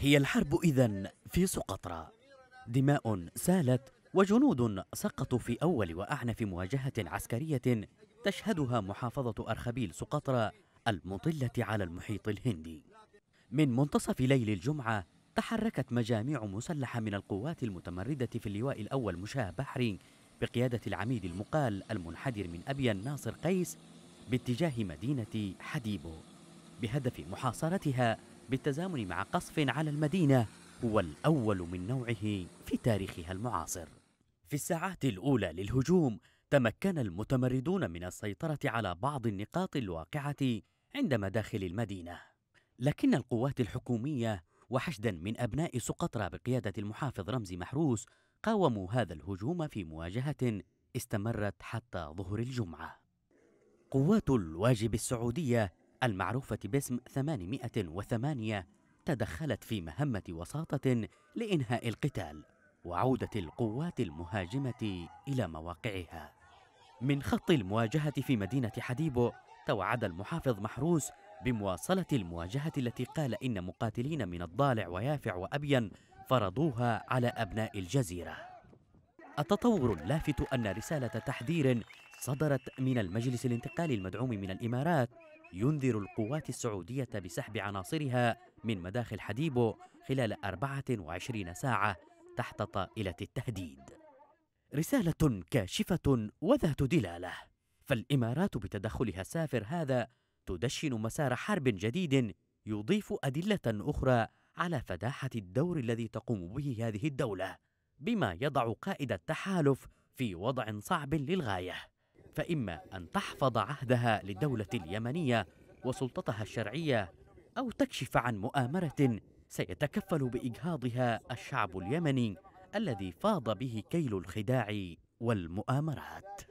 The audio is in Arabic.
هي الحرب إذا في سقطرى دماء سالت وجنود سقطوا في أول وأعنف مواجهة عسكرية تشهدها محافظة أرخبيل سقطرى المطلة على المحيط الهندي من منتصف ليل الجمعة تحركت مجاميع مسلحة من القوات المتمردة في اللواء الأول مشاة بحري بقيادة العميد المقال المنحدر من أبين ناصر قيس باتجاه مدينة حديبو بهدف محاصرتها بالتزامن مع قصف على المدينة هو الأول من نوعه في تاريخها المعاصر في الساعات الأولى للهجوم تمكن المتمردون من السيطرة على بعض النقاط الواقعة عند مداخل المدينة لكن القوات الحكومية وحشدا من أبناء سقطرى بقيادة المحافظ رمزي محروس قاوموا هذا الهجوم في مواجهة استمرت حتى ظهر الجمعة قوات الواجب السعودية المعروفة باسم 808 تدخلت في مهمة وساطة لإنهاء القتال وعودة القوات المهاجمة إلى مواقعها من خط المواجهة في مدينة حديبو توعد المحافظ محروس بمواصلة المواجهة التي قال إن مقاتلين من الضالع ويافع وأبين فرضوها على أبناء الجزيرة التطور اللافت أن رسالة تحذير صدرت من المجلس الانتقالي المدعوم من الإمارات ينذر القوات السعودية بسحب عناصرها من مداخل حديبو خلال 24 ساعة تحت طائلة التهديد. رسالة كاشفة وذات دلالة، فالإمارات بتدخلها السافر هذا تدشن مسار حرب جديد يضيف أدلة أخرى على فداحة الدور الذي تقوم به هذه الدولة، بما يضع قائد التحالف في وضع صعب للغاية. فإما أن تحفظ عهدها للدولة اليمنية وسلطتها الشرعية أو تكشف عن مؤامرة سيتكفل بإجهاضها الشعب اليمني الذي فاض به كيل الخداع والمؤامرات